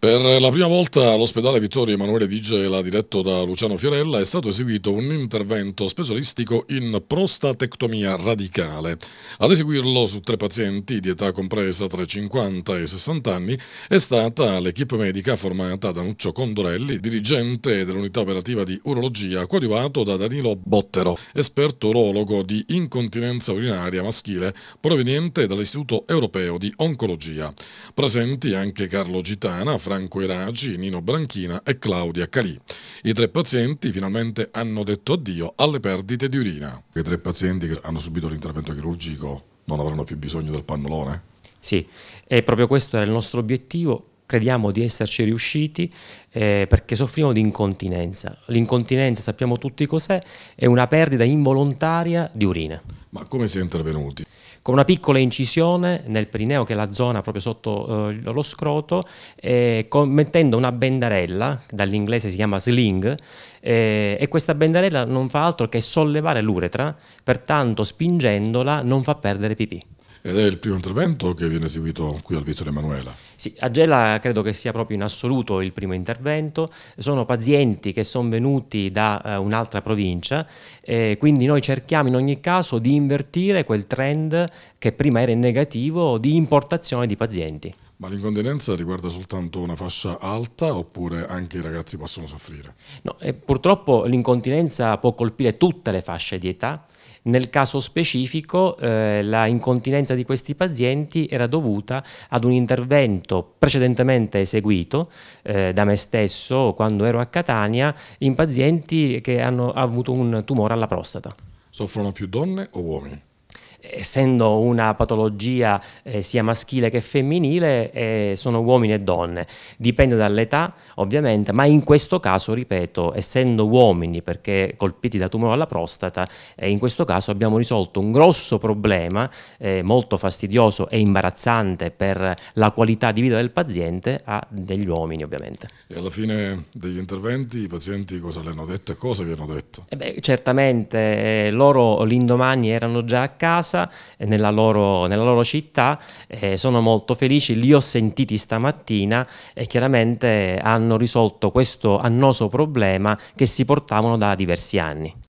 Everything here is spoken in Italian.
Per la prima volta all'ospedale Vittorio Emanuele Di Gela, diretto da Luciano Fiorella, è stato eseguito un intervento specialistico in prostatectomia radicale. Ad eseguirlo su tre pazienti di età compresa tra i 50 e i 60 anni è stata l'equipe medica formata da Nuccio Condorelli, dirigente dell'unità operativa di urologia, coadiuvato da Danilo Bottero, esperto urologo di incontinenza urinaria maschile proveniente dall'Istituto Europeo di Oncologia. Presenti anche Carlo Gitana, Franco Eragi, Nino Branchina e Claudia Calì. I tre pazienti finalmente hanno detto addio alle perdite di urina. I tre pazienti che hanno subito l'intervento chirurgico non avranno più bisogno del pannolone? Sì, e proprio questo era il nostro obiettivo, crediamo di esserci riusciti eh, perché soffriamo di incontinenza. L'incontinenza sappiamo tutti cos'è, è una perdita involontaria di urina. Ma come si è intervenuti? con una piccola incisione nel perineo che è la zona proprio sotto eh, lo scroto, eh, con, mettendo una bendarella, dall'inglese si chiama sling, eh, e questa bendarella non fa altro che sollevare l'uretra, pertanto spingendola non fa perdere pipì ed è il primo intervento che viene eseguito qui al Vittorio Emanuela. Sì, a Gela credo che sia proprio in assoluto il primo intervento, sono pazienti che sono venuti da uh, un'altra provincia, eh, quindi noi cerchiamo in ogni caso di invertire quel trend che prima era in negativo di importazione di pazienti. Ma l'incontinenza riguarda soltanto una fascia alta oppure anche i ragazzi possono soffrire? No, eh, purtroppo l'incontinenza può colpire tutte le fasce di età nel caso specifico eh, la incontinenza di questi pazienti era dovuta ad un intervento precedentemente eseguito eh, da me stesso quando ero a Catania in pazienti che hanno avuto un tumore alla prostata. Soffrono più donne o uomini? essendo una patologia eh, sia maschile che femminile, eh, sono uomini e donne. Dipende dall'età, ovviamente, ma in questo caso, ripeto, essendo uomini perché colpiti da tumore alla prostata, eh, in questo caso abbiamo risolto un grosso problema eh, molto fastidioso e imbarazzante per la qualità di vita del paziente a degli uomini, ovviamente. E alla fine degli interventi i pazienti cosa le hanno detto e cosa vi hanno detto? Eh beh, certamente eh, loro l'indomani erano già a casa casa, eh, nella loro, nella loro città, eh, sono molto felici, li ho sentiti stamattina e chiaramente hanno risolto questo annoso problema che si portavano da diversi anni.